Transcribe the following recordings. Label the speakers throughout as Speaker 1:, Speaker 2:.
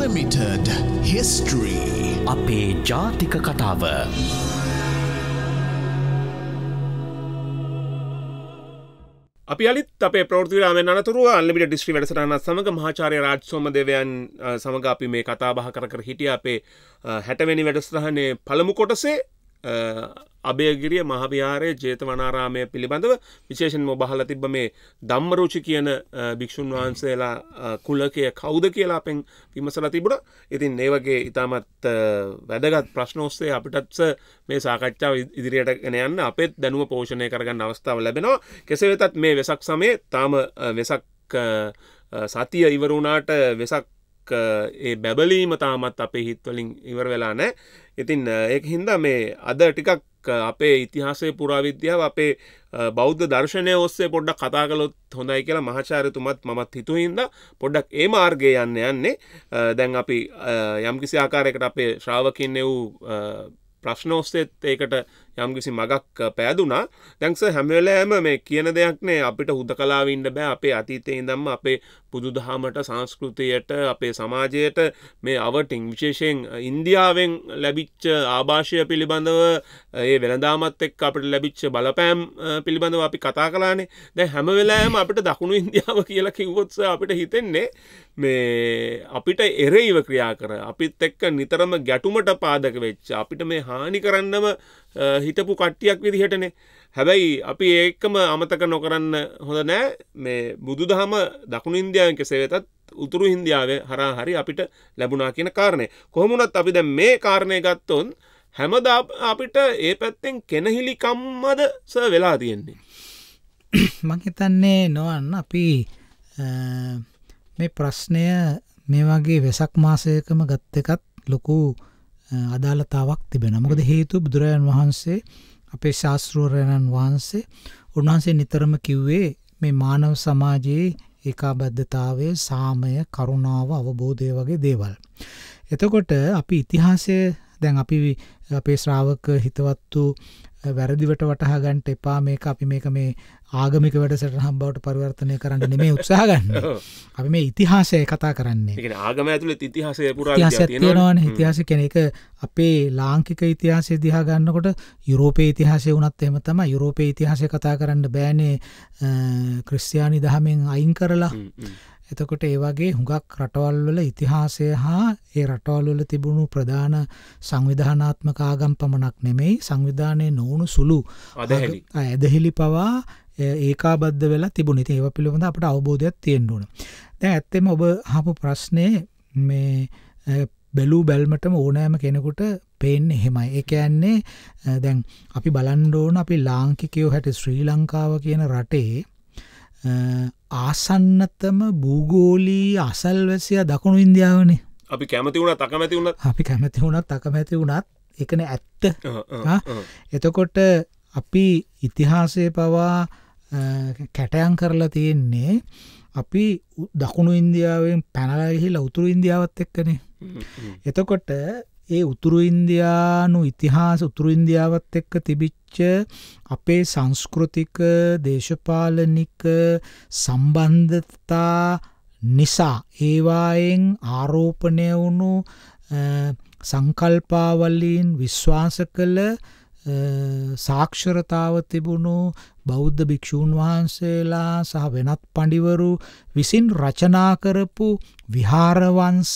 Speaker 1: Unlimited History අපේ ජාතික කතාව
Speaker 2: පිලත් අප ප්‍රෘතිරම නතුර අල්ලිට ඩිස්ට්‍රි වැඩසටන සමඟ මහාචාරය රාජ්සෝමදවයන් සමඟ අපි මේ කතා බහ කර කර හිටිය අපේ හැටවැනි වැඩස්ථහනේ පළමු කොටසේ අභයගිරිය මහවිහාරයේ ජේතවනාරාමය පිළිබඳව විශේෂෙන්ම බහලා තිබ්බ මේ ධම්මරුචි කියන භික්ෂුන් වහන්සේලා කුලකය කවුද කියලා අපෙන් විමසලා තිබුණා. ඉතින් ඒ වගේ ඊටමත් වැදගත් ප්‍රශ්න ඔස්සේ අපිටත් මේ සාකච්ඡාව ඉදිරියට ගෙන යන්න අපෙත් දැනුම පෝෂණය කරගන්න අවස්ථාව ලැබෙනවා. කෙසේ වෙතත් මේ වෙසක් සමයේ තාම වෙසක් සතිය ඉවර වුණාට වෙසක් ඒ බැබලීම තාමත් අපේ හිත්වලින් ඉවර වෙලා නෑ. ඉතින් ඒක හින්දා මේ අද ටිකක් අපේ ඉතිහාසේ පුරාවිද්‍යාව අපේ බෞද්ධ දර්ශනය ඔස්සේ පොඩ්ඩක් කතා කළොත් හොඳයි කියලා මහාචාරයතුමත් මත් හිතුහින්ද පොඩ්ඩක් ඒ මාර්ගය යන්න යන්නේ දැන් අපි යම්කිසි ආකාරයකට අපේ ශ්‍රාවකින් එවූ ප්‍රශ්නෝස්සෙත් ඒකට යම්කිසි මගක් පෑදුනා දැන්ස හැමවෙලෑම මේ කියන දෙයක් නෑ අපිට හුද කලාවන්න බෑ අපේ අතීතය ඉදම්ම අපේ පුදුදහමට සංස්කෘතියට අපේ සමාජයට මේ අවටිං විශේෂයෙන් ඉන්දියාවෙන් ලැබිච්ච ආභාෂය පිළිබඳව ඒ වෙනදාමත් එක් අපට ලැබිච්ච බලපෑම් පිළිබඳව අපි කතා කලානේ දැ හැමවෙලෑම අපට දකුණු ඉන්දියාව කියලා කිව්වොත්ස අපිට හිතෙන්නේ මේ අපිට එරෙයිව ක්‍රියා කර අපිත් එක්ක නිතරම ගැටුමට පාදක වෙච්ච අපිට මේ හානි කරන්නම හිතපු කට්ටියක් විදිහටන හැබැයි අපි ඒකම අමතක නොකරන්න හොඳ නෑ මේ බුදු දහම දකුණු ඉන්දියාවෙන් කෙසේ වෙතත් උතුරු හින්දියාව හරා හරි අපිට ලැබුණා කියන කාරණය කොහොමුණත් අපි දැ මේ කාරණය ගත්තොන් හැමද අපිට ඒ පැත්තෙන් කෙනහිලිකම්මද ස වෙලා තියෙන්නේ.
Speaker 1: මහිතන්නේ නොවන්න අපි මේ ප්‍රශ්නය මේ වගේ වෙසක් මාසයකම ගත්ත එකත් ලොකු අදාළතාවක් තිබෙන මොකද හේතු බුදුරජාන් වහන්සේ අපේ ශාස්ත්‍රෝරයණන් වහන්සේ උන්වහන්සේ නිතරම කිව්වේ මේ මානව සමාජයේ ඒකාබද්ධතාවය සාමය කරුණාව අවබෝධය වගේ දේවල්. එතකොට අපි ඉතිහාසය දැන් අපි අපේ ශ්‍රාවක හිතවත්තු වැරදිවට වටහා ගන්නට එපා මේක අපි මේක මේ ආගමික වැඩසටහන් බවට පරිවර්තනය කරන්න නෙමේ උත්සාහ ගන්න. අපි මේ ඉතිහාසය කතා කරන්නේ.
Speaker 2: ඒ කියන්නේ ආගම ඇතුළේ ඉතිහාසය පුරා තියෙනවානේ. ඉතිහාසය
Speaker 1: කියන එක අපේ ලාංකික ඉතිහාසය දිහා ගන්නකොට යුරෝපයේ ඉතිහාසය වුණත් එහෙම තමයි. යුරෝපයේ ඉතිහාසය කතා කරන්න බෑනේ ක්‍රිස්තියානි දහමෙන් අයින් කරලා. එතකොට ඒ වගේ හුඟක් රටවල්වල ඉතිහාසය හා ඒ රටවල්වල තිබුණු ප්‍රධාන සංවිධානාත්මක ආගම් පමණක් නෙමෙයි සංවිධානය නොවුණු සුළු ඇදහිලි පවා ඒකාබද්ධ වෙලා තිබුණේ. ඉතින් ඒව පිළිබඳ අපට අවබෝධයක් තියෙන්න ඕන. දැන් ඇත්තෙම ඔබ අහපු ප්‍රශ්නේ මේ බැලූ බැල්මටම ඕනෑම කෙනෙකුට පේන්නේ එහෙමයි. ඒ කියන්නේ දැන් අපි බලන්න ඕන අපි ලාංකිකයෝ හැට ශ්‍රී ලංකාව කියන රටේ ආසන්නතම භූගෝලී අසල්වැසියා දකුණු ඉන්දියාවනේ.
Speaker 2: අපි කැමති වුණත් අකමැති වුණත්
Speaker 1: අපි කැමති වුණත් අකමැති වුණත් එකන ඇත්ත එතකොට අපි ඉතිහාසය පවා කැටයන් කරලා තියෙන්නේ අපි දකුණු ඉන්දියාවෙන් පැනලගිහිල උතුරු ඉන්දියාවත් එක්කනේ. එතකොට ඒ උතුරු ඉන්දයානු ඉතිහාස උතුරු ඉන්දියාවත් එක්ක තිබිච්ච අපේ සංස්කෘතික දේශපාලනික සම්බන්ධතා නිසා ඒවායෙන් ආරෝපණය වුණු සංකල්පාවලින් විශ්වාස කළ සාක්ෂරතාව තිබුණු බෞද්ධ භික්‍ෂූන් වහන්සේලා සහ වෙනත් පඩිවරු විසින් රචනා කරපු විහාරවංස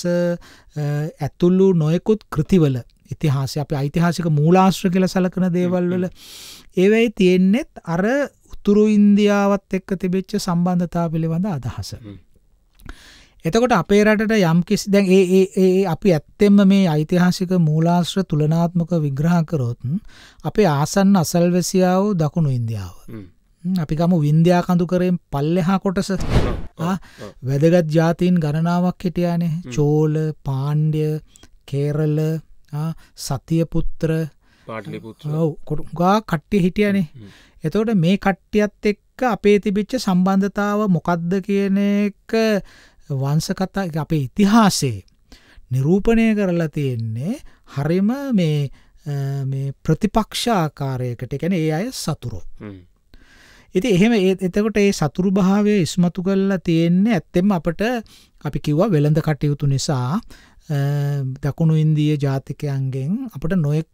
Speaker 1: ඇතුළු නොයෙකුත් කෘතිවල ඉතිහාසය අප ඓතිහාසික මූලාශ්‍ර කියල සලකන දේවල් වල ඒවයි තියෙන්නෙත් අර උතුරු ඉන්දියාවත් එක්ක තිබෙච්ච සම්බන්ධතා පිළිබඳ අදහස. එතකොට අපේ රටට යම් කිසි දැන් ඒ ඒ ඒ අපි ඇත්තෙම මේ ඓතිහාසික මූලාශ්‍ර තුලනාත්මක විග්‍රහ කරොත් අපේ ආසන්න අසල්වැසියා වූ දකුණු ඉන්දියාව. අපි ගමු වින්ධ්‍යා කඳුකරයෙන් පල්ලෙහා කොටස වැදගත් ජාතීන් ගණනාවක් හිටියානේ චෝල පාණ්ඩ්‍ය කේරල සතියපුත්‍ර ගා කට්ටිය හිටියනේ එතකොට මේ කට්ටියත් එක්ක අපේ තිබිච්ච සම්බන්ධතාව මොකක්ද කියන එක වංශකතා අපේ ඉතිහාසේ නිරූපණය කරලා තියෙන්නේ හරිම මේ ප්‍රතිපක්ෂාකාරයකට ගැන ඒ අය සතුරු. ඉති එහෙම එතකොට ඒ සතුරු භාවය ඉස්මතු කරලා තියෙන්නේ ඇත්තෙම අපට අපි කිව්වා වෙළඳ කටයුතු නිසා දකුණු ඉන්දිය ජාතිකයන්ගෙන් අපට නොයෙක්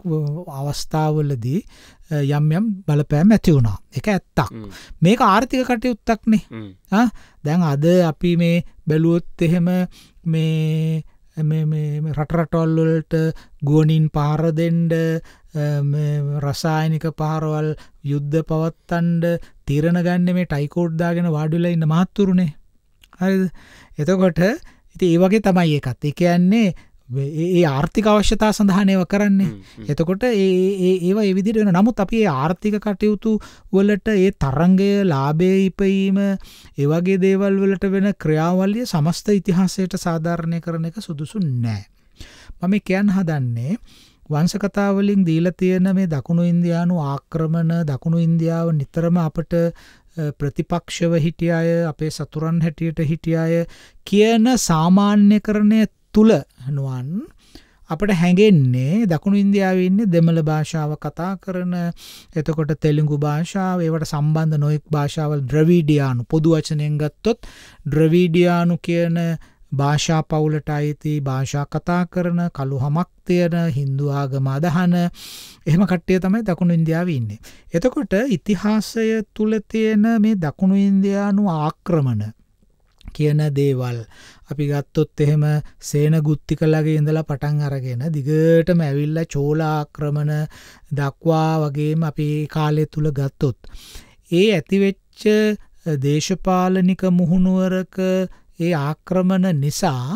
Speaker 1: අවස්ථාවලදී යම් යම් බලපෑම් ඇති වුණා එක ඇත්තක් මේක ආර්ථික කටයුත්තක්නේ දැන් අද අපි මේ බැලුවොත් එහෙම මේ රටරටොල්වලට ගුවනින් පාරදෙන්ඩ රසායනික පාරවල් යුද්ධ පවත්තන්ඩ තිරණ ගන්න මේ ටයිකෝඩ්දාගෙන වාඩිල ඉන්න මහත්තුරුණේ හරි එතකොට ඉතින් ඒ වගේ තමයි ඒකත්. ඒ කියන්නේ ඒ ආර්ථික අවශ්‍යතා සඳහානයව කරන්නේ එතකොට ඒවා එවිදිට වෙන නමුත් අපි ආර්ථික කටයුතු වලට ඒ තරංගය ලාබේ ඉපයීම ඒවගේ දේවල් වලට වෙන ක්‍රියාවලිය සමස්ත ඉතිහාසයට සාධාරණය කරන එක සුදුසු නෑ. මම කියන් හදන්නේ වංසකතාවලින් දීල තියෙන මේ දකුණු ඉන්දයානු ආක්‍රමණ දකුණු ඉන්දියාව නිතරම අපට ප්‍රතිපක්ෂව හිටිය අය අපේ සතුරන් හැටියට හිටිය අය කියන සාමාන්‍යකරණය තුල නුවන් අපට හැඟෙන්නේ දකුණු ඉන්දියාවේ ඉන්නේ දෙමළ භාෂාව කතා කරන එතකොට තෙලුඟු භාෂාව ඒවට සම්බන්ධ නොයෙක් භාෂාවල් ද්‍රවිඩියානු පොදු වචනයෙන් ගත්තොත් ද්‍රවිඩියානු කියන භාෂා පවුලට අයිති භාෂා කතා කරන කළු හමක් තියෙන හින්දු ආගම අදහන එහෙම කට්ටිය තමයි දකුණු ඉන්දියාවේ ඉන්නේ. එතකොට ඉතිහාසය තුල තියෙන මේ දකුණු ඉන්දියානු ආක්‍රමණ කියන දේවල් අපි ගත්තොත් එහෙම සේනගුත්තිකලගේ ඉඳලා පටන් අරගෙන දිගටම ඇවිල්ලා චෝල ආක්‍රමණ දක්වා වගේම අපි කාලය තුල ගත්තොත් ඒ ඇතිවෙච්ච දේශපාලනික මුහුණුවරක ඒ ආක්‍රමණ නිසා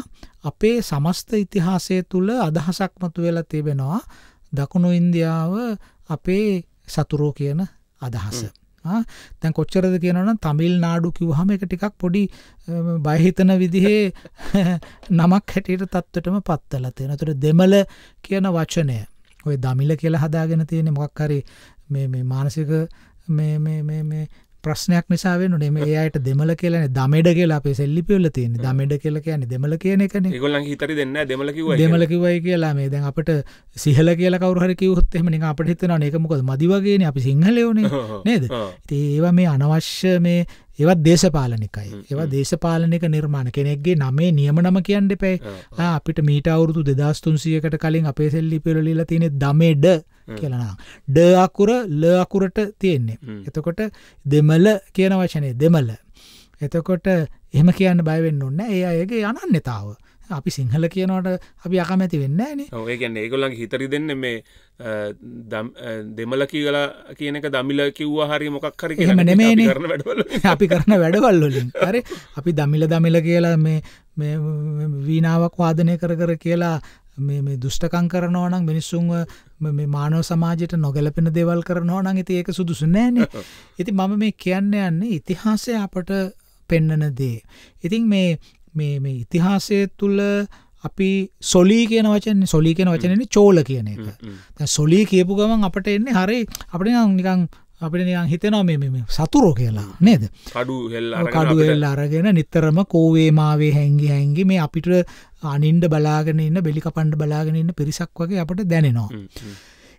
Speaker 1: අපේ සමස්ත ඉතිහාසය තුළ අදහසක් මතු වෙලා තිබෙනවා දකුණු ඉන්දියාව අපේ සතුරෝ කියන අදහස. තැන් කොච්චරද කියනවන තමිල් නාඩු කිව්හම එක ටිකක් පොඩි බයහිතන විදිහේ නමක් හැටියට තත්වටම පත්තල තියෙන තුට දෙමල කියන වචනය ඔය දමිල කියලා හදාගෙන තියෙන මොක්කරි මේ මානසික ප්‍රශ්නයක් නිසා වෙන නෙමේ ඒ අයට දෙමළ කියලානේ දමෙඩ කියලා අපේ සෙල්ලිපිවල තියෙන්නේ දමෙඩ කියලා කියන්නේ දෙමළ කියන එකනේ
Speaker 2: ඒගොල්ලන් හිතරි දෙන්නේ නැහැ දෙමළ කිව්වයි දෙමළ
Speaker 1: කිව්වයි කියලා මේ දැන් අපිට සිහල කියලා කවුරු හරි කිව්වොත් එහෙම නිකන් අපිට හිතෙනවා මේක මොකද මදි වගේනේ අපි සිංහලයෝනේ
Speaker 2: නේද ඉතින්
Speaker 1: ඒවා මේ අනවශ්‍ය මේ ඒවත් දේශපාලනිකයි ඒවා දේශපාලනික නිර්මාණ කෙනෙක්ගේ නමේ නියම නම කියන්න දෙපේ අපිට මීට අවුරුදු දෙදස්තුන්සියකට කලින් අපේ සෙල්ලි පෙරලිලා තියෙනෙ දමේඩ කියලනා ඩ අකුර ල අකුරට තියෙන්නේ එතකොට දෙමල කියන වචනේ දෙමල එතකොට එහෙම කියන්න බයවෙන්න ඔන්න ඒ අයගේ අනන්‍යතාව අපි සිංහල කියනවට අපි අකමැති වෙන්න නේ
Speaker 2: ඒ ගැන්න ඒගොලන් හිතරි දෙන්න මේ දෙමල කියලා කියනක දමිල කිව්වා හරි මොකක් හරි කියම නෙමේ
Speaker 1: අපි කරන වැඩවල්ලොලින් හරි අපි දමිල දමිල කියලා මේ වීනාවක් වාදනය කර කර කියලා මේ දුෂ්ටකං කරනවා නම් මිනිස්සුන්ව මානව සමාජයට නොගැලපෙන දේවල් කරනවා නම් ඉති ඒක සුදුසු නෑනේ ඉති මම මේ කියන්න යන්නේ ඉතිහාසය අපට පෙන්නන දේ. ඉතින් මේ මේ මේ ඉතිහාසය තුළ අපි සොලී කියන වචන සොලී කියන වචනන්නේ චෝල කියන එක සොලී කියපු ගමන් අපට එන්නේ හරි අපට නිකං අපිට නිකං හිතනවා මේ සතුරෝ කියලා නේද
Speaker 2: කඩු හෙල්
Speaker 1: අරගෙන නිතරම කෝවේමාවේ හැංගි හැංගි මේ අපිට අනින්ඩ බලාගෙන ඉන්න බෙලිකපණ්ඩ බලාගෙන ඉන්න පිරිසක් වගේ අපට දැනෙනවා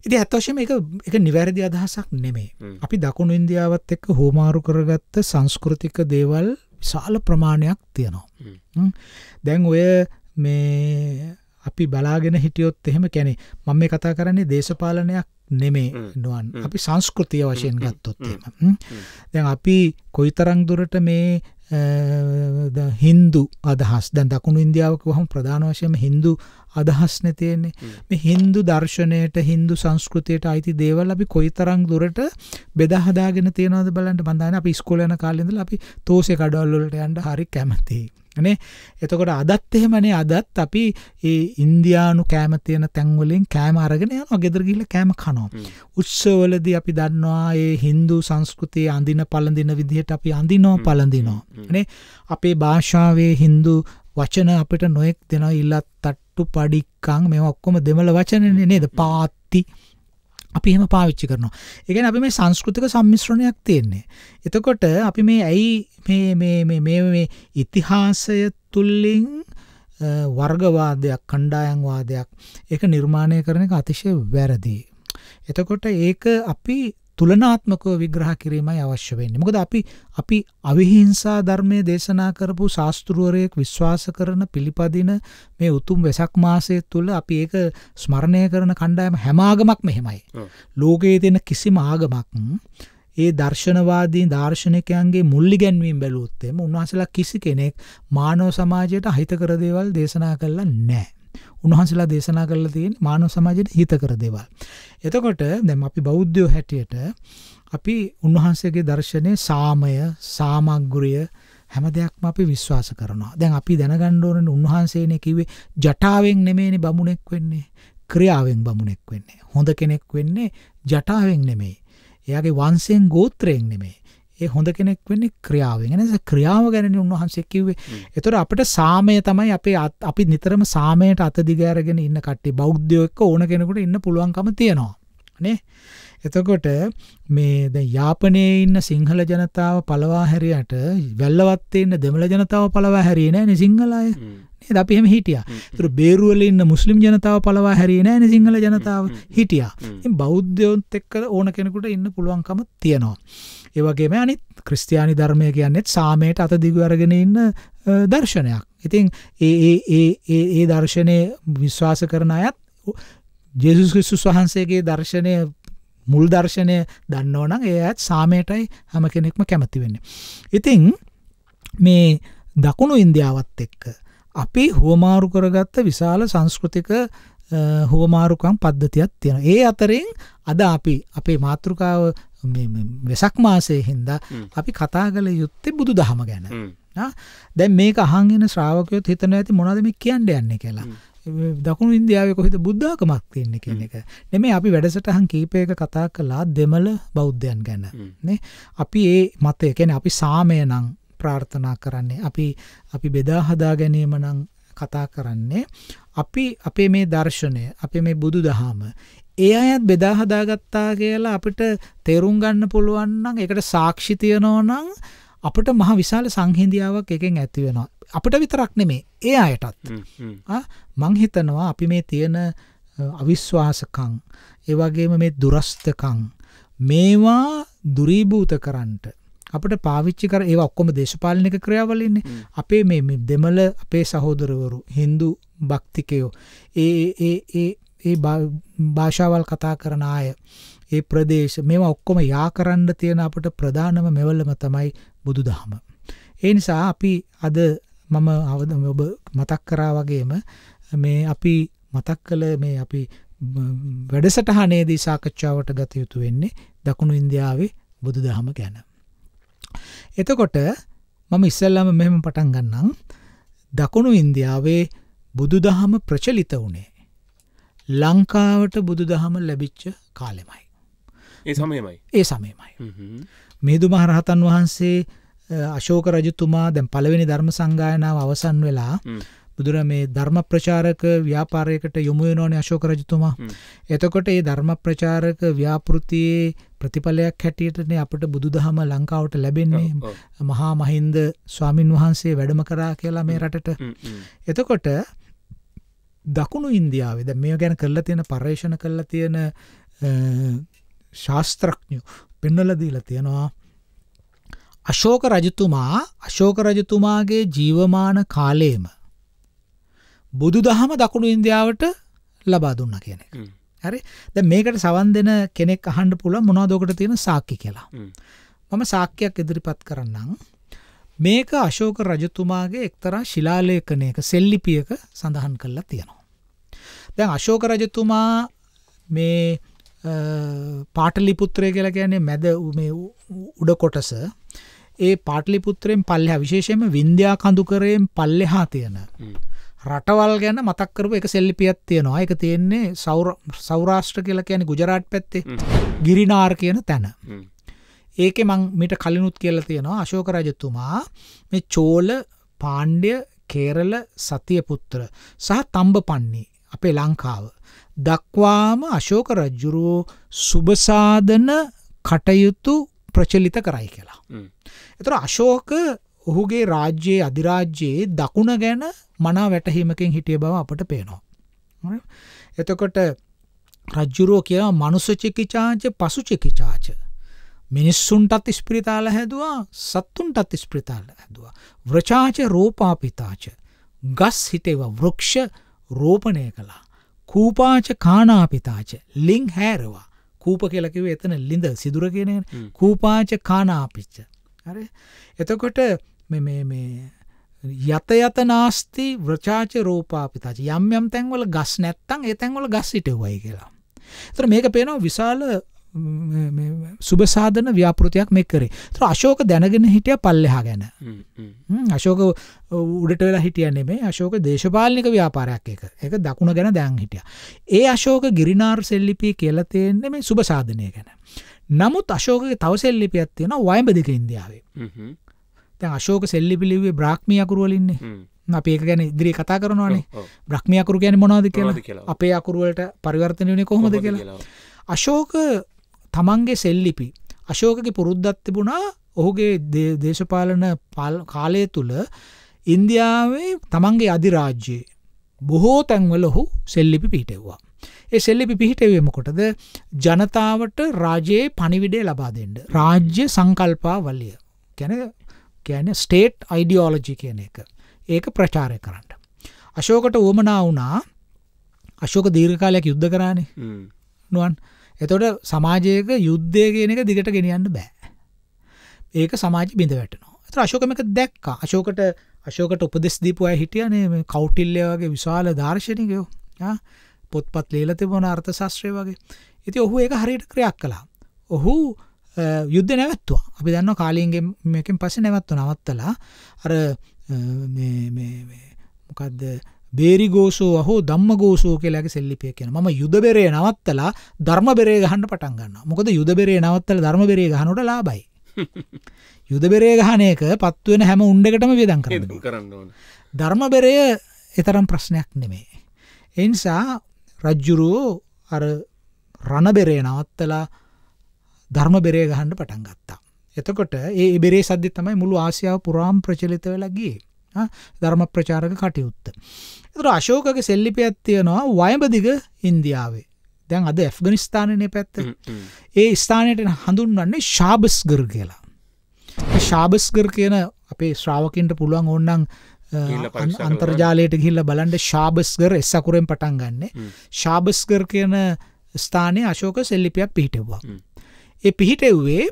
Speaker 1: ඉති ඇත්වශම එක එක නිවැරදි අදහසක් නෙමේ අපි දකුණු ඉන්දියාවත් එක්ක හෝමාරු කරගත්ත සංස්කෘතික දේවල් විශාල ප්‍රමාණයක්
Speaker 3: තියෙනවා.
Speaker 1: දැන් ඔය මේ අපි බලාගෙන හිටියොත් එහෙම කැනෙ මම මේ කතා කරන්නේ දේශපාලනයක් නෙමේ නුවන් අපි සංස්කෘතිය වශයෙන් ගත්තොත්තේම. දැන් අපි කොයිතරං දුරට මේ හින්දු අදහස් දැන් දකුණු ඉන්දියාවක හම ප්‍රධාන වශයම හින්දු අදහස්නේ තියෙන්නේ මේ Hindu දර්ශනයට Hindu සංස්කෘතියට අයිති දේවල් අපි කොයිතරම් දුරට බෙදා හදාගෙන තියනවද බලන්න මම දන්නේ අපි ඉස්කෝලේ යන කාලේ ඉඳලා අපි තෝසේ කඩවල් වලට යන්න හරි කැමතියි නේ එතකොට අදත් එහෙමනේ අදත් අපි ඒ ඉන්දියානු කෑම තියෙන තැන් වලින් කෑම අරගෙන යනවා ගෙදර ගිහිල්ලා කෑම කනවා උත්සවවලදී අපි දන්නවා ඒ Hindu සංස්කෘතිය අඳින පළඳින විදිහට අපි අඳිනවා පළඳිනවා නේ අපේ භාෂාවේ Hindu වචන අපිට නොයෙක් දෙනවා ඉල්ලත් තට්ටු පඩික්කං මේ ඔක්කොම දෙමළ වචනනේ නේද පාත්ති අපි එහෙම පාවිච්චි කරනවා. ඒ කියන්නේ අපි මේ සංස්කෘතික සම්මිශ්‍රණයක් තියෙන්නේ. එතකොට අපි මේ ඇයි මේ මේ මේ මේ මේ ඉතිහාසය තුලින් වර්ගවාදයක් කණ්ඩායම්වාදයක් ඒක නිර්මාණය කරන එක අතිශය වැරදි. එතකොට ඒක අපි තුලනාත්මකව විග්‍රහ කිරීමයි අවශ්‍ය වෙන්නේ. මොකද අපි අපි අවිහිංසා ධර්මයේ දේශනා කරපු ශාස්ත්‍රූවරයෙක් විශ්වාස කරන පිළිපදින මේ උතුම් වෙසක් මාසය තුල අපි ඒක ස්මරණය කරන කණ්ඩායම හැම ආගමක්ම එහෙමයි. ලෝකයේ තියෙන කිසිම ආගමක් ඒ දර්ශනවාදී දාර්ශනිකයන්ගේ මුල්ලි ගැන්වීම් බැලුවොත් එම උන්වහන්සේලා කිසි කෙනෙක් මානව සමාජයට අහිතකර දේවල් දේශනා කළා නැහැ. උන්වහන්සලා දේශනා කරලා තියෙන මානව සමාජයට හිතකර දේවල්. එතකොට දැන් අපි බෞද්ධයෝ හැටියට අපි උන්වහන්සේගේ දර්ශනය සාමය, සාමග්‍රිය හැම දෙයක්ම අපි විශ්වාස කරනවා. දැන් අපි දැනගන්න ඕනනේ උන්වහන්සේනේ කිව්වේ ජටාවෙන් නෙමෙයිනේ බමුණෙක් වෙන්නේ. ක්‍රියාවෙන් බමුණෙක් වෙන්නේ. හොඳ කෙනෙක් වෙන්නේ ජටාවෙන් නෙමෙයි. එයාගේ වංශයෙන් ගෝත්‍රයෙන් නෙමෙයි. ඒ හොඳ කෙනෙක් වෙන්නේ ක්‍රියාවෙන්. එනස ක්‍රියාව ගැනනේ උන්වහන්සේ කිව්වේ. ඒතර අපිට සාමය තමයි අපේ අපි නිතරම සාමයට අත දිග අරගෙන ඉන්න කට්ටිය. බෞද්ධයෝ එක්ක ඕන කෙනෙකුට ඉන්න පුළුවන්කම තියෙනවා. නේ? එතකොට මේ දැන් යාපනයේ ඉන්න සිංහල ජනතාව පළවා හැරියට වැල්ලවත්තේ ඉන්න දෙමළ ජනතාව පළවා හැරියේ නෑනේ සිංහල අය. නේද? අපි එහෙම හිටියා. ඒතර බේරුවල ඉන්න මුස්ලිම් ජනතාව පළවා හැරියේ නෑනේ සිංහල ජනතාව හිටියා. ඉතින් බෞද්ධයොත් එක්ක ඕන කෙනෙකුට ඉන්න පුළුවන්කම තියෙනවා. ඒවගේම අනිත් ක්‍රස්තියානි ධර්මය කියන්නෙත් සාමයට අත දිගුවරගෙන ඉන්න දර්ශනයක්. ඉතින් ඒ දර්ශනය විශ්වාස කරන අයත් ජෙසුස් කිස්සුස් වහන්සේගේ දර්ශනය මුල් දර්ශනය දන්නවනම් ඒ ඇත් සාමයටයි හම කෙනෙක්ම කැමති වෙන්න. ඉතිං මේ දකුණු ඉන්දියාවත් එක්ක. අපි හුවමාරු කරගත්ත විශාල සංස්කෘතික හුවමාරුකම් පද්ධතියක් තියෙන. ඒ අතරින් අද අපි අපේ මාතෘකාව වෙසක් මාසය හින්දා අපි කතා කළ යුත්තේ බුදු දහම ගැන දැන් මේ අහන්ගෙන ශ්‍රාවකයොත් හිතන ඇති මොනද මේ කියන්න යන්න කියලා දකුණු ඉන්දියාව කොහෙද බුද්ධාකමක් තියන්න කියන එක නෙමේ අපි වැඩසටහන් කීපයක කතා කලා දෙමල බෞද්ධයන් ගැන අපි ඒ මතය කැන අපි සාමය නං ප්‍රාර්ථනා කරන්නේ අපි අපි බෙදාහදා ගැනීම නං කතා කරන්නේ අපි අපේ මේ දර්ශනය අපේ මේ බුදු දහම ඒ අයත් බෙදා හදාගත්තා කියලා අපිට තේරුම් ගන්න පුළුවන් නම් ඒකට සාක්ෂි තියනවා නම් අපිට මහ විශාල සංහිඳියාවක් එකෙන් ඇති වෙනවා. අපිට විතරක් නෙමේ ඒ
Speaker 4: අයටත්.
Speaker 1: මං හිතනවා අපි මේ තියෙන අවිශ්වාසකම් ඒ වගේම මේ දුරස්තකම් මේවා දුරීභූත කරන්නට අපට පාවිච්චි කර ඒ ඔක්කොම දේශපාලනික ක්‍රියාවලින්නේ අපේ මේ දෙමළ අපේ සහෝදරවරු හින්දු භක්තිකයෝ ඒ ඒ ඒ භාෂාවල් කතා කරන අය ඒ ප්‍රදේශ මේවා ඔක්කොම යා කරන්න තියෙන අපට ප්‍රධානම මෙවලම තමයි බුදුදහම. ඒ නිසා අපි අද මම අවදම ඔබ මතක් කරා වගේම මේ අපි මතක් කළ මේ අපි වැඩසටහනේදී සාකච්ඡාවට ගත යුතු වෙන්නේ දකුණු ඉන්දියාවේ බුදුදහම ගැන. එතකොට මම ඉස්සල්ලාම මෙහෙම පටන් ගන්නම්. දකුණු ඉන්දියාවේ බුදුදහම ප්‍රචලිත වුණේ ලංකාවට බුදු දහම ලැබිච්ච
Speaker 2: කාලෙමයි. ඒ සමයමයි ඒ සමයමයි.
Speaker 1: මිහිදු මහරහතන් වහන්සේ අශෝක රජතුමා දැන් පළවෙනි ධර්ම සංගායනාව අවසන් වෙලා බුදුර මේ ධර්ම ප්‍රචාරක ව්‍යාපාරයකට යොමු වෙනෝනේ අශෝක රජතුමා. එතකොට ඒ ධර්ම ප්‍රචාරක ව්‍යාපෘතියේ ප්‍රතිඵලයක් හැටියටනේ අපට බුදුදහම ලංකාවට ලැබෙන්නේ මහා මහින්ද ස්වාමින් වහන්සේ වැඩම කරා කියලා මේ රටට. එතකොට දකුණු ඉන්දියාවේද මේ ගැන කරලා තියෙන පර්ේෂණ කරලා තියෙන ශාස්ත්‍රඥු පෙන්නලදීල තියෙනවා අශෝක රජතුමා අශෝක රජතුමාගේ ජීවමාන කාලේම බුදු දහම දකුණු ඉන්දියාවට ලබා දුන්න කියන එක. හරි ද මේකට සවන් දෙන කෙනෙක් අහන්ඩ පුළ මොනාදෝකට තියෙන සාක්කි කියලා. මම සාක්‍යයක් ඉදිරිපත් කරන්නම් මේක අශෝක රජතුමාගේ එක්තරා ශිලාලේඛනයක සෙල්ලිපියක සඳහන් කරලා තියෙනවා. දැන් අශෝක රජතුමා මේ පාටලිපුත්‍රය කියලා කියන්නේ මැද මේ උඩ කොටස ඒ පාටලිපුත්‍රයෙන් පල්ලෙහා විශේෂයෙන්ම වින්ධ්‍යා කඳුකරයෙන් පල්ලෙහා තියෙන රටවල් ගැන මතක් කරපු එක සෙල්ලිපියක් තියෙනවා. ඒක තියෙන්නේ සෞරාෂ්ට්‍ර කියලා කියන්නේ ගුජරාට් පැත්තේ ගිරිනාර් කියන තැන. ඒක මං මිට කලිනුත් කියල තියෙනවා අශෝක රජතුමා මේ චෝල පාණ්ඩ්‍ය කේරල සතිය පුත්තර සහ තම්බ පන්නේ අපේ ලංකාව. දක්වාම අශෝක රජ්ජුරුවෝ සුභසාධන කටයුතු ප්‍රචලිත කරයි කියලා. එතර අශෝක ඔහුගේ රාජ්‍යයේ අධිරාජ්‍යයේ දකුණ ගැන මනා වැටහීමකින් හිටිය බව අපට පේනවා. එතකොට රජ්ජුරෝ කියව මනුස චිකිචාච පසු චිකිචාච මිනිස්සුන්ටත් ඉස්පිරිතාල හැදවා සත්තුන්ටත් ඉස්ප්‍රතාල හැදවා. ව්‍රචාච රෝපාපිතාච ගස් හිටේව වෘක්ෂ රෝපණය කළා. කූපාච කානාපිතාච ලිං හැරවා කූප කෙලකිව එතන ලිඳ සිදුර කියෙන කූපාච කානාපිච්ච. එතකොට යත යත නාස්ති ව්‍රචාච රෝපාපිතාච යම් යම් තැන්වල ගස් නැත්තං ඒ තැන්වල ගස් සිටවයි කියලා. තර මේක පේනවා විශාල සුබසාධන ව්‍යාපෘතියක් මේ කරේ ත අශෝක දැනගෙන හිටිය පල්ලෙහා ගැන අශෝක උඩට වෙලා හිටියන්නේ මේ අශෝක දේශපාලික ව්‍යාපාරයක් එක එක දකුණ ගැන දැන් හිටිය ඒ අශෝක ගිරිනාර් සෙල්ලිපී කියලා තියෙන්නේ මේ සුබසාධනය ගැන නමුත් අශෝක තව සෙල්ලිපියත් තියෙන වයඹ දෙක ඉන්දියාවේ තැන් අශෝක සෙල්ලිපිලිවේ බ්‍රාක්්මියකුරුවලින්නේ අප ඒක ගැන ඉදිරි කතා කරනවානේ බ්‍රහ්මියකුරු ගැන මොනාද කියලා අපේ අකුරුවලට පරිවර්තනයනේ කොහොමද කියලා අශෝක තමන්ගේ සෙල්ලිපි අශෝකකි පුරුද්දත් තිබුණා ඔහුගේ දේශපාලන කාලය තුළ ඉන්දියාවේ තමන්ගේ අධිරාජ්‍යයේ බොහෝ තැන්වල ඔහු සෙල්ලිපි පිහිටෙව්වා. ඒ සෙල්ලිපි පිහිටවීමකොටද ජනතාවට රාජයේ පනිවිඩේ ලබාදෙන්ට රාජ්‍ය සංකල්පා වලිය ගැන ගැන ස්ටේට් අයිඩියෝලජි කියන එක ඒක ප්‍රචාරය කරන්න. අශෝකට වුවමනා වුණා අශෝක දීර්ඝකාලයක් යුද්ධ කරානේ නුවන් එතකොට සමාජයක යුද්ධය කියන එක දිගට ගෙනියන්න බෑ. ඒක සමාජ බිඳ වැටනවා. ඒතර අශෝකමක දැක්කා. අශෝකට අශෝකට උපදෙස් දීපු අය හිටියානේ මේ කෞටිල්‍ය වගේ විශාල දාර්ශනිකයෝ. ආ පොත්පත් ලියලා තිබුණ අර්ථශාස්ත්‍රය වගේ. ඉතින් ඔහු ඒක හරියට ක්‍රියාත් කළා. ඔහු යුද්ධ නැවැත්තුවා. අපි දන්නවා කාලීන්ගේ මේකෙන් පස්සේ නැවැත්තුවා. නවත්තලා අර මේ මේ මොකද්ද බේරිගෝසෝ හෝ දම්මගෝසෝ කියලාගේ සෙල්ලිපිය කියන ම යුදබෙරේ නවත්තලා ධර්මබෙරේ ගහන්න පටන් ගන්න මොකද යුදබෙරේ නවත්තල ධර්මබෙරේ ගහනට ලාබයි. යුදබෙරේ ගහනයක පත්වෙන හැම උන්ඩකටම වියදන් කරන්න. ධර්මබෙරය එතරම් ප්‍රශ්නයක් නෙමේ. එනිසා රජ්ජුරුවෝ අර රණබෙරේ නවත්තලා ධර්මබෙරේ ගහන්න පටන් ගත්තා. එතකොට ඒ ඉබෙරේ සද්ධි තමයි මුළු ආසියාව පුරාම් ප්‍රචලිත වෙලගේ ධර්ම ප්‍රචාරක කටයුත්ත. එතකොට අශෝකගේ සෙල්ලිපියක් තියෙනවා වයඹදිග ඉන්දියාවේ. දැන් අද ඇෆ්ගනිස්ථානනේ පැත්ත. ඒ ස්ථානයට හඳුන්වන්නේ ශාබස්ගර් කියලා. ශාබස්ගර් කියන අපේ ශ්‍රාවකින්ට පුළුවන් ඕන්නම් අන්තර්ජාලයට ගිල්ල බලන්ට ශාබස්ගර් එස්සකුරෙන් පටන් ගන්න ශාබස්ගර් කියන ස්ථානය අශෝක සෙල්ලිපියක් පිහිටෙව්වා. ඒ පිහිටෙව්වේ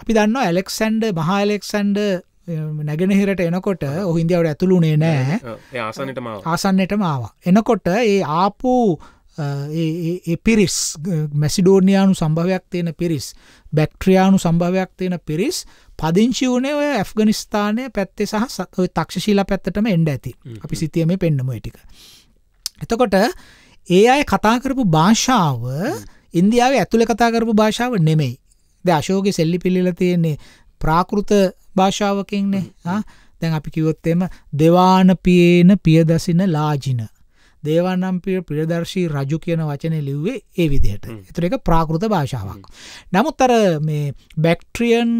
Speaker 1: අපි දන්න ඇලෙක්සන්ඩ මහාලෙක්සන්ඩ නැගෙනහිරට එනකොට ඔහින්දියාවට ඇතුළුනේ නෑ ආසන්නට මාවා. එනකොට ඒ ආපු පිරිස් මැසිඩෝනියානු සම්භවයක් තියෙන පිරිස් බැක්ට්‍රියානු සම්භවයක් තියෙන පිරිස් පදිංචි වනේ ඔය ඇෆ්ගනිස්ථානය පැත්තේ සහ තක්ෂශීලා පැත්තටම එන්ඩ ඇති අපි සිතිය මේ පෙන්න්නම ටික. එතකොට ඒ අය කතාකරපු භාෂාව ඉන්දියාව ඇතුළ කතාකරපු භාෂාව නෙමෙයි ද අශෝක සෙල්ලි පිළිල තියෙන්නේ ප්‍රාකෘත භාෂාවකින්නේ දැන් අපි කිවොත්තෙම දෙවානපියේන පියදසින ලාජින දේවනම්පිය ප්‍රියදර්ශී රජු කියන වචනය ලිව්වේ ඒ විදිහට එතුර එක ප්‍රාකෘත භාෂාවක්. නමුත් අර මේ බැක්ට්‍රියන්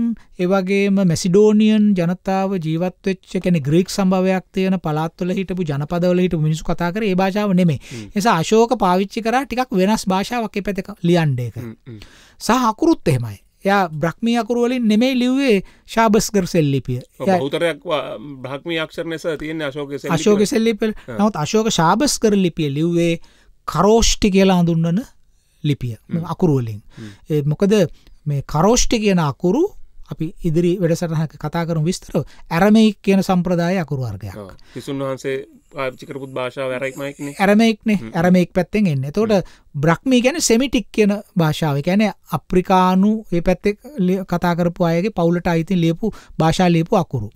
Speaker 1: ඒවගේම මැසිඩෝනියන් ජනතාව ජීවත්වෙච්ච කැන ග්‍රීක් සම්භවයක් තියෙන පලාත්වල හිටපු ජනපදවල හිට මිනිසු කතා කර ඒ භාෂාව නෙමේ එසා අශෝක පාවිච්චි කර ටිකක් වෙනස් භාෂාවක් පැතක ලියන්ඩ එක. සහ අකුරුත් එහෙමයි එයා බ්‍රහ්මී අකුරු වලින් නෙමෙයි ලිව්වේ ශාබස්කර සෙල්ලිපිය.
Speaker 2: උතරයක් බ්‍රහ්මී අක්ෂර ලෙස තියෙන අශෝක අශෝක සෙල්ලිපිය. නමුත් අශෝක
Speaker 1: ශාබස්කර ලිපිය ලිව්වේ කරෝෂ්ටි කියලා හඳුන්වන ලිපිය අකුරු වලින්. මොකද මේ කරෝෂ්ටි කියන අකුරු අපි ඉදිරි වැඩසටහක කතා කරන විස්තර ඇරමයි කියන සම්ප්‍රදාය අකුරු
Speaker 2: වර්ගයක් කිසුන් වහන්සේ පාචිකරපුත් භාෂාව ඇරක්මයි ඇරමෙක්න ඇරමෙක්
Speaker 1: පැත්තෙන් එන්න තෝට බ්‍රක්්මී ගැන සෙමිටික් කියන භාෂාව ගැන අප්‍රිකානු ඒ පැත්තෙ කතාකරපු අයගේ පවුලට අයිතින් ලියපු භාෂා ලියපු අකුරු.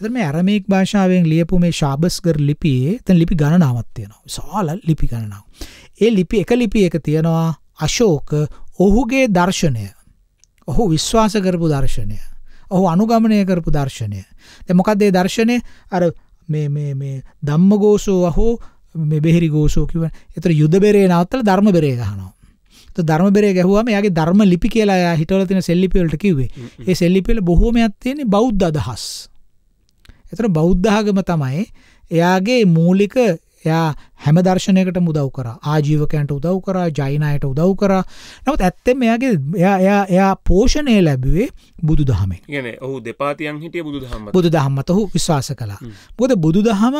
Speaker 1: එතම ඇරමෙක් භාෂාවෙන් ලියපු මේ ශාභස්ගර ලිපියේ තැන් ලිපි ගණනාවත්තියනවා සාල ලිපි ගණනාව. ඒ ලිපි එක ලිපි එක තියෙනවා අශෝක ඔහුගේ දර්ශනය ඔහු විශ්වාස කරපු දර්ශනය ඔහු අනුගමනය කරපු දර්ශනය දෙමොකක්දේ දර්ශනය අර දම්ම ගෝසෝ අහෝ බෙහිරි ගෝසෝ කිව එතර යුදබෙරේ නවත්තල ධර්ම බෙරේ ගහනවා ධර්ම බෙරේ ගැහුවම යාගේ ධර්ම ලිපි කියලා හිටවල තින සෙල්ලිපිවලට කිව්වේ ඒ සෙල්ලිපිල බොහෝමයක් තියෙන්නේ බෞද්ධ අදහස් එතර බෞද්ධාගම තමයි එයාගේ මූලික එයා හැම දර්ශනයකට මුදව් කරා ආජීවකයන්ට උදව් කරා ජෛන අයට උදව් කරා නමුත් ඇත්තෙම එයාගේ එයා එයා එයා පෝෂණය ලැබුවේ බුදුදහමෙන්.
Speaker 2: කියන්නේ ඔහු දෙපාතියන් හිටියේ බුදුදහම. බුදුදහමත
Speaker 1: ඔහු විශ්වාස කළා. මොකද බුදුදහම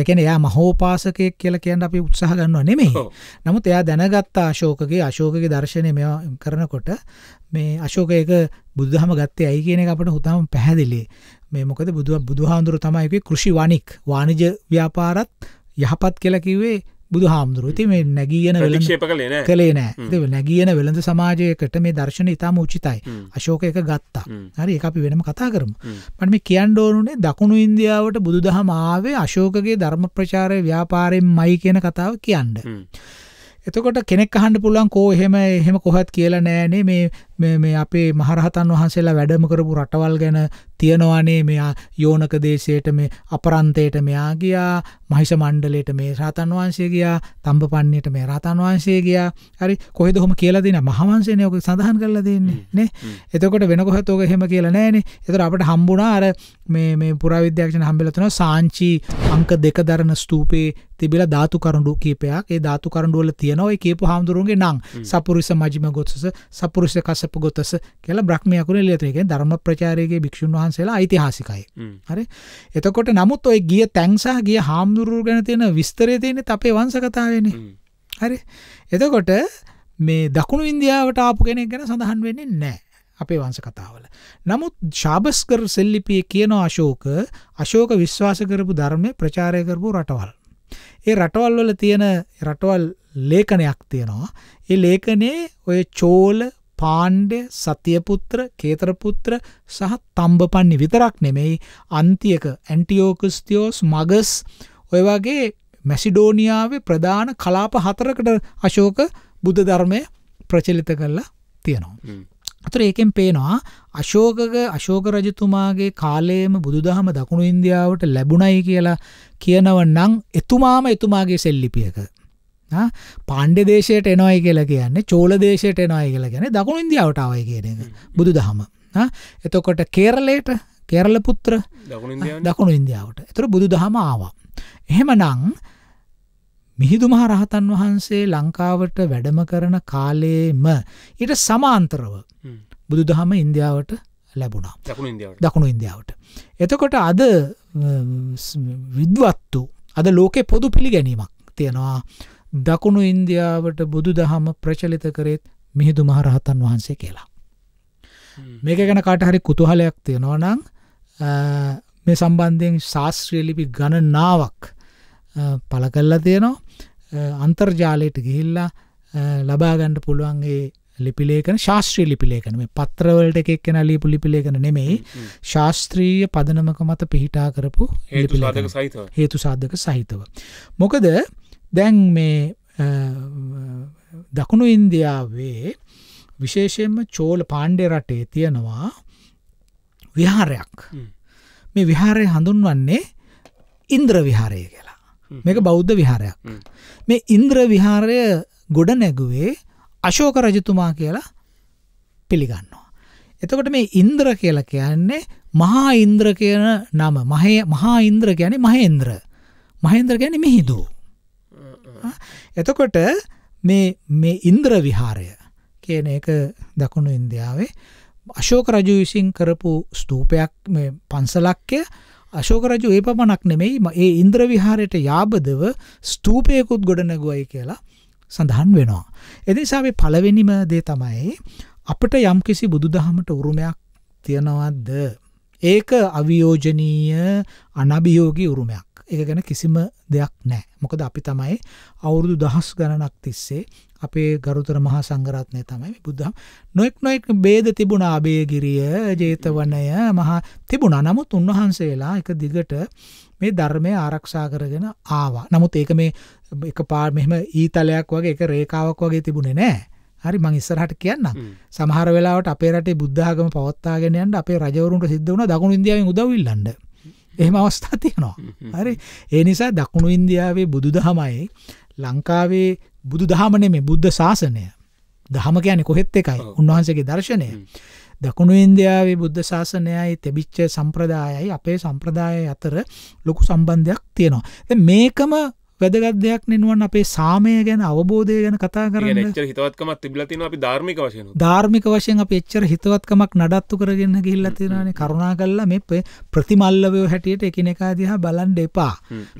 Speaker 1: යකැන එයා මහෝපාසකයක් කියල කියන්න අපි උත්සාහ ගන්නවා නෙමෙහි නමුත් එයා දැනගත්තා අශෝකගේ අශෝකගේ දර්ශනය මෙ කරනකොට මේ අශෝකයක බුදුහම ගත්තේ ඇයි කියන අපට හුතම පැහැදිලි මේ මොකද බුදුව බුදුහාන්දුරු තමයික කෘෂි වනික් වානිජ ව්‍යාපාරත් යහපත් කියලා කිව්වේ බුදු හාමුදුරුව ති මේ නැගියන වෙලක්ෂේප කලන කළේ නෑ නැගියන වෙළඳ සමාජයකට මේ දර්ශන ඉතාම උචිතයි අශෝකයක ගත්තා හරි අපි වෙනම කතා කරම පට මේ කියන්ඩෝනුනේ දකුණු ඉන්දියාවට බුදු දහම ආවේ අශෝකගේ ධර්ම ප්‍රචාරය ව්‍යාපාරයෙන් මයි කියන කතාව කියන්න. එතකොට කෙනෙක් අහන්ඩ පුළුවන් කෝ එහෙම එහෙම කොහත් කියලා නෑනේ මේ මේ මේ අපේ මහරහතන් වහන්සේලා වැඩම කරපු රටවල් ගැන තියනවානේ මෙයා යෝනක දේශයට මේ අපරන්තයට මෙයා ගියා මහිෂ මණ්ඩලයට මේ රහතන් වහන්සේ ගියා තඹපන්ණියට මේ රහතන් වහන්සේ ගියා හරි කොහෙද ඔහොම කියලා දෙන මහවංශයනේ ඔක සඳහන් කරලා දෙන්නේ නේ එතකොට වෙන කොහෙත් ඔක එහෙම කියලා නැහනේ ඒතර අපිට හම්බුණා අර මේ මේ පුරාවිද්‍යාඥයන් හම්බෙලා තියෙනවා සාංචි අංක දෙක දරන ස්තූපේ තිබිලා ධාතු කරඬු කීපයක් ඒ ධාතු කරඬු වල තියෙනවා ඒ කියපු හාමුදුරුවන්ගේ නම් සපුරුෂ මජිම ගොත්සස සපුරුෂ කස පොගොතස කියල බ්‍රහ්මයකුර ලියතයක ධර්ම ප්‍රචාරයගේ භික්ෂන් වහන්සේලා යිතිහාසිකයි හරි එතකොට නමුත් ඔය ගිය තැන්සාහ ගිය හාමුදුරුව ගැන තියෙන විස්තරය තියෙන අපේ වංසකතාවෙන හරි එතකොට මේ දකුණු ඉන්දියාවට ආපු කෙනෙක් ගැන සඳහන් වෙන්නේ නෑ අපේ වංස කතාවල. නමුත් ශාභස්කර සෙල්ලිපිය කියන අශෝක අශෝක විශ්වාස කරපු ධර්මය ප්‍රචාරය කරපු රටවල්. ඒ රටවල් වල තියෙන රටවල් ලේඛනයක් තියෙනවා. ඒ ලේඛනේ ඔය චෝල පාණ්ඩය සතියපුත්‍ර කේතරපුත්‍ර සහ තම්බපන්නි විතරක් නෙමෙයි අන්තියක ඇන්ටියෝකස්තියෝස් මගස් ඔය වගේ මැසිඩෝනිියාවේ ප්‍රධාන කලාප හතරකට අශෝක බුද්ධ ධර්මය ප්‍රචලිත කරලා තියෙනවා. අතර ඒකෙන් පේනවා අශෝකක අශෝක රජතුමාගේ කාලයේම බුදුදහම දකුණු ඉන්දියාවට ලැබුණයි කියලා කියනව නම් එතුමාම එතුමාගේ සෙල්ලිපියක පණ්ඩ දේශයට එනොයි කියලා කියන්නේ චෝල දේශයට එනොයි කියලා ගැන දකුණු ඉන්දියාවට අවයි කියන එක බුදු දහම එතකොට කේරලේට කෙරල පුත්‍ර
Speaker 2: දකුණු ඉන්දියාවට
Speaker 1: එතුර බුදු දහම ආවා. එහෙම නං මිහිදු මහ රහතන් වහන්සේ ලංකාවට වැඩම කරන කාලයේම ඊට සමාන්තරව බුදු දහම ඉන්දියාවට ලැබුණා දකුණු ඉන්දියාවට. එතකොට අද විද්වත්තු අද ලෝකෙ පොදු පිළිගැනීමක් තියෙනවා දකුණු ඉන්දියාවට බුදු දහම ප්‍රචලිත කරෙත් මිහිදු මහරහතන් වහන්සේ කියලා. මේක ගැන කාටහරි කුතුහලයක් තියෙනවා නං මේ සම්බන්ධයෙන් ශාස්ත්‍රියලිපි ගණනාවක් පල කල්ලා තියෙනවා අන්තර්ජාලයට ගිහිල්ලා ලබාගණ්ඩ පුළුවන්ගේ ලිපිලේකන ශාස්ත්‍රී ලිපිලේකන මේ පත්‍රවලට එකක් කෙන ලිපු ලිපිලේකන නෙමෙයි ශාස්ත්‍රීය පදනමක මත පිහිටා කරපු හේතු සාධක සහිතව. මොකද දැන් මේ දකුණු ඉන්දියාවේ විශේෂයෙන්ම චෝල පාණ්ඩෙ රටේ තියෙනවා විහාරයක් මේ විහාරය හඳුන්වන්නේ ඉන්ද්‍ර විහාරය කියලා මේක බෞද්ධ විහාරයක් මේ ඉන්ද්‍ර විහාරය ගොඩ නැගුවේ අශෝක රජතුමා කියලා පිළිගන්නවා. එතකොට මේ ඉන්ද්‍ර කියල කියන්නේ මහා ඉන්ද්‍ර කියන නම මහා ඉන්ද්‍ර ගැන මහේන්ද්‍ර මහේන්ද්‍ර ගැන මිහිදූ. එතකොට මේ මේ ඉන්ද්‍ර විහාරය කියන එක දකුණු ඉන්දියාවේ අශෝක රජු විසින් කරපු ස්තූපයක් මේ පන්සලක්ය අශෝක රජු ඒ පමණක් නෙමෙයි ඒ ඉන්ද්‍ර විහාරයට යාබදව ස්තූපයකුත් ගොඩනගුවයි කියලා සඳහන් වෙනවා. එනිසා මේ පළවෙනිම දේ තමයි අපට යම්කිසි බුදුදහමට උරුමයක් තියනවත්ද ඒක අවියෝජනීය අනභියෝගී උරුමයක්. එක ගැන කිසිම දෙයක් නෑ මොකද අපි තමයි අවුරුදු දහස් ගණනක් තිස්සේ අපේ ගරුතර මහා සංගරත්නය තමයි බුද්ධම් නොෙක් නොෙක් බේද තිබුණ අභයගිරිය ජේතවනය මහා තිබුණ නමුත් උන්වහන්සේලා එක දිගට මේ ධර්මය ආරක්ෂා කරගෙන ආවා නමුත් ඒක මේ එක පාර් මෙම ඊතලයක් වගේ එක රේකාවක් වගේ තිබුණේ නෑ හරි මං ඉස්සරහට කියන්න සමහර වෙලාවට අපේ රටේ බුද්ධාගම පවත්තාගෙන යන්න අපේ රජවරුන්ට සිද්ධ වුණ දකුණු ඉන්දියාවෙන් උදව් ඉල්ලන්න එහෙම අවස්ථා
Speaker 4: තියෙනවා
Speaker 1: හරි ඒ නිසා දකුණු ඉන්දියාවේ බුදු දහමයි ලංකාවේ බුදු දහමන මේ බුද්ධ ශාසනය දහම කියන කොහෙත් එකයි උන්වහන්සගේ දර්ශනය දකුණු ඉන්දයාාවේ බුද්ධ ශාසනයයි තෙබිච්ච සම්ප්‍රදායයි අපේ සම්ප්‍රදාය අතර ලොකු සම්බන්ධයක් තියෙනවා. මේකම වැදගත් දෙයක් නෙනුවන් අපේ සාමය ගැන අවබෝධය ගැන කතා කරන්න
Speaker 2: හිතවත්කමක් තිබලතින අපි ධර්මික වශයෙන්
Speaker 1: ධර්මික වශයෙන් අප එච්චර හිතවත්කමක් නඩත්තු කරගන්න ගිල්ලතිනන කරුණා කල්ලා මේ ප්‍රතිමල්ලවයෝ හැටියට එකනෙකා දිහා බලන්ඩ එපා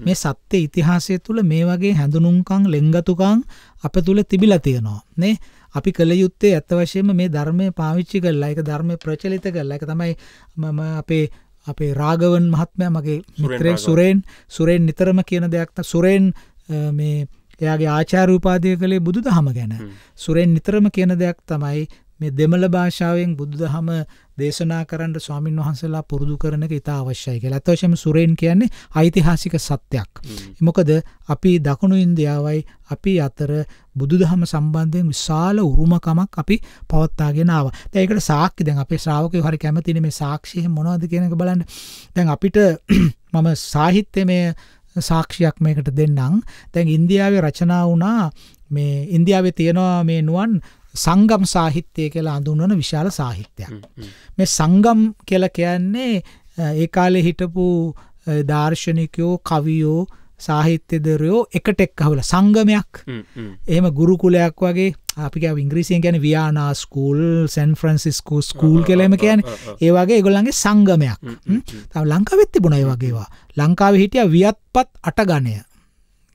Speaker 1: මේ සත්‍ය ඉතිහාසය තුළ මේ වගේ හැඳුනුම්කං ලෙංගතුකං අප තුළ තිබිල තියෙනවා නේ අපි කළ යුත්තේ ඇත්ත වශයෙන්ම මේ ධර්මය පාවිච්චි කරලා එක ධර්මය ප්‍රචලිත කරලා එක තමයි මම අපේ අපේ රාගවන් මහත්මය මගේ මිත්‍රයෙක් සුරෙන් සුරෙන් නිතරම කියන දෙයක්ත සුරෙන් මේ එයාගේ ආචාරූපාදය කළේ බුදු දහම ගැන සුරෙන් නිතරම කියන දෙයක් තමයි මේ දෙමළ භාෂාවෙන් බුදුදහම දේශනා කරන්න ස්වාමින් වහන්සලා පුරුදු කරන එක ඉතා අවශ්‍යයි කියලා. අත් වශයෙන්ම සුරේන් කියන්නේ ඓතිහාසික සත්‍යක්. මොකද අපි දකුණු ඉන්දියාවයි අපි අතර බුදුදහම සම්බන්ධයෙන් විශාල උරුමකමක් අපි පවත්වාගෙන ආවා. දැන් ඒකට සාක්ෂි දැන් අපේ ශ්‍රාවකයෝ හරි කැමතිනේ මේ සාක්ෂියෙන් මොනවද කියන එක බලන්න. දැන් අපිට මම සාහිත්‍යමය සාක්ෂියක් මේකට දෙන්නම්. දැන් ඉන්දියාවේ රචනා වුණා මේ ඉන්දියාවේ තියෙනවා මේ නුවන් සංගම් සාහිත්‍යය කියලා අඳුන්වන විශාල සාහිත්‍යයක්. මේ සංගම් කියලා කියන්නේ ඒ කාලේ හිටපු දාර්ශනිකයෝ කවියෝ සාහිත්‍යදරයෝ එකට එක් හවල සංගමයක් එහෙම ගුරුකුලයක් වගේ අපික ඉංග්‍රීසියෙන් ගැන ව්‍යානා ස්කූල් සැන් ෆ්‍රන්සිස්කෝ ස්කූල් කෙලෙම කියන ඒවගේ ගොල්ලන්ගේ සංගමයක් තව ලංකාවෙත්ති බුණයි වගේවා ලංකාව හිටිය වියත්පත් අටගණය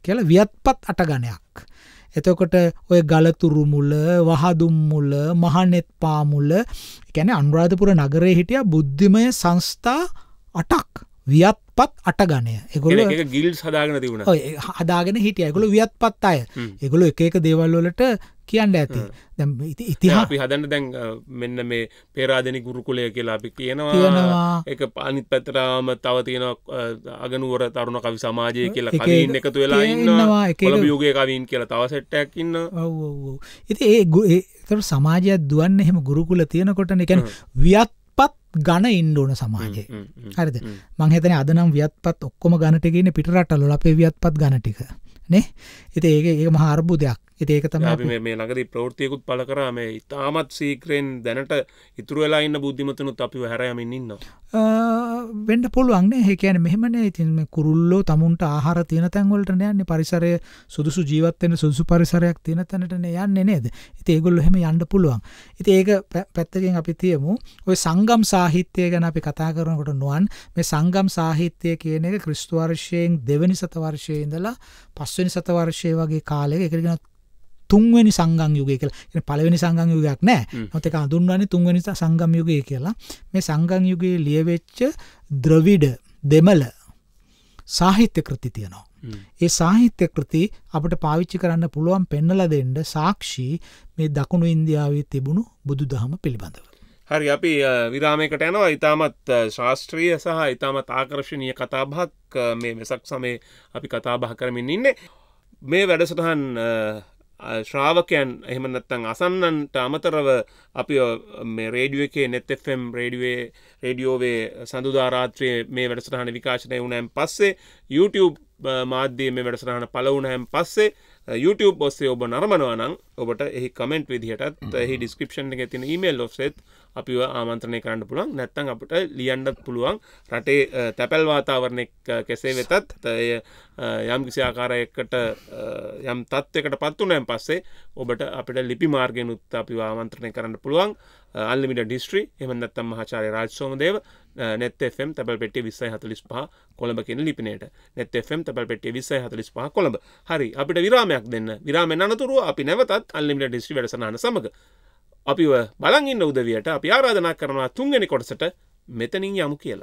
Speaker 1: කියල වියත්පත් අටගණයක් එතකොට ඔය ගලතුරු මුල වහදුම් මුල මහනෙත් පාමුල ගැන අනුරාධපුර නගරේ හිටිය බුද්ධිමය සංස්ථා අටක් වියත්පත් අටගණය එකොල
Speaker 2: ගිල් හදාගෙන තිබුණ
Speaker 1: හදාගෙන හිටිය ඇගුලු වියත්පත් අය එගොලු එක එක දේවල්වලට කියන්න ඇති දැ ඉතිහා අපි
Speaker 2: හදන්න දැන් මෙන්න මේ පෙරාදනි ගුරුකුලය කියලා අපි කියනවා එක පානිත් පැතරාම තව තියෙන අගනුවර තරුණ කවි සමාජය කියලා කලින් එකතු වෙලා ඉන්නවා එකල යුගය කවින් කියලා තවසට්ටයක් ඉන්න
Speaker 1: ඉති ඒ ගුතර සමාජයක් දුවන්න එහෙම ගුරුකුල තියෙනකොට එකන වියත් පත් ගණ ඉන්ඩෝන සමාජයේ හරිද මංහතන අදනම් වියත්පත් ඔක්කොම ගණටගෙන පිටරටලු අපේ වියත්පත් ගණටික නේ එති ඒක ඒ මහාරබු දෙයක් ඒඒක තම
Speaker 2: මේ ලඟදි ප්‍රෘතියකුත් පල කරම ඉතාමත් සීක්‍රයෙන් දැනට ඉතුර වෙලා ඉන්න බුද්ධිමතනුත් අපි හැරයමින් ඉන්න
Speaker 1: වෙන්ඩ පොළුවන්න්න හැකැන මෙහමන ඉතින් කුරුල්ලෝ තමුන්ට ආහාර තියෙන තැන්වලට යන්නේ පරිසරය සුදුසු ජීවත්වෙන සුදුසු පරිසරයක් තියෙන තැනටන යන්න නේද ඉති ඒගොල්ල හෙම යන්න පුළුවන් ඉති ඒක පැත්තකින් අපි තියමු ඔය සංගම් සාහිත්‍යය ගැන අපි කතා කරනකොට නුවන් මේ සංගම් සාහිත්‍යය කියන එක ක්‍රිස්තුවර්ශයෙන් දෙවනි සතවර්ශය ඉඳලා පස්ස 5 සතවර්ශය වගේ කාලෙක එකරගෙන තුන්වැනි සංගම් යුගය කියලා පළවෙනි සංගම් යුගයක් නෑ නොත එක අඳුන්වන්නේ තුන්වැනි සංගම් යුගය කියලා මේ සංගම් යුගයේ ලියවෙච්ච ද්‍රවිඩ දෙමළ සාහිත්‍ය කෘති තියෙනවා. ඒ සාහිත්‍ය කෘති අපට පාවිච්චි කරන්න පුළුවන් පෙන්නල දෙන්න සාක්ෂි මේ දකුණු ඉන්දියාවේ තිබුණු බුදු දහම පිළිබඳව.
Speaker 2: හරි අපි විරාමයකට යනවා ඉතාමත් ශාස්ත්‍රීය සහ ඉතාමත් ආකර්ශණය කතාභක් මේ වෙසක් සමේ අපි කතාබහ කරමින් ඉන්නේ මේ වැඩසටහන් ශ්‍රාවකයන් එහෙමනත්තං අසන්නන්ට අමතරව අපි මේ රේඩිය එකේ නෙත්තම් රේඩියේ රේඩියෝවේ සඳුදාරාත්‍රයේ මේ වැඩසටහන විකාශනය වුණෑම් පස්සේ YouTube මාධ්‍යයේ මේ වැඩසටහන පලවුණහැම් පස්සේ YouTube ඔස්සේ ඔබ නරමනවා නම් ඔබට එහි කමෙන්ට් විදිහටත් එහි ඩිස්ක්‍රපෂන් එක තින ඊමේල් ඔස්සෙත් අපිව ආමන්ත්‍රණය කරන්න පුළුවන් නැත්තං අපට ලියන්ඩ පුළුවන් රටේ තැපැල් වාතාවරණයක් කෙසේ වෙතත් යම් කිසි ආකාරයකට යම් තත්වකට පත්වනෑන් පස්සේ ඔබට අපට ලිපි මාර්ගෙනුත් අපි ආමන්ත්‍රණය කරන්න පුළුවන් අල්ලිමිට ඩිස්ට්‍රී එමනත්තම් මහාචාරය රාජසෝමදේව නැත්තම් තැල් පෙටි විස්සයි හතුලිස් පහ කොළඹ කියෙන ලිපිනයට නැත්තම් තැල් පෙටි විස්සයි හතුලිස් පහ කොළඹ හරි අපිට විරාමයක් දෙන්න විරාමෙන් අනතුරුව අපි නැවතත් අල්ලිමිට ඩිස්ට්‍රි වැඩසනාන සමඟ අපිව බලංගින්න උදවියට අපි ආරාධනා කරනවා තුන්ගනි කොටසට මෙතනින් යමු කියලා.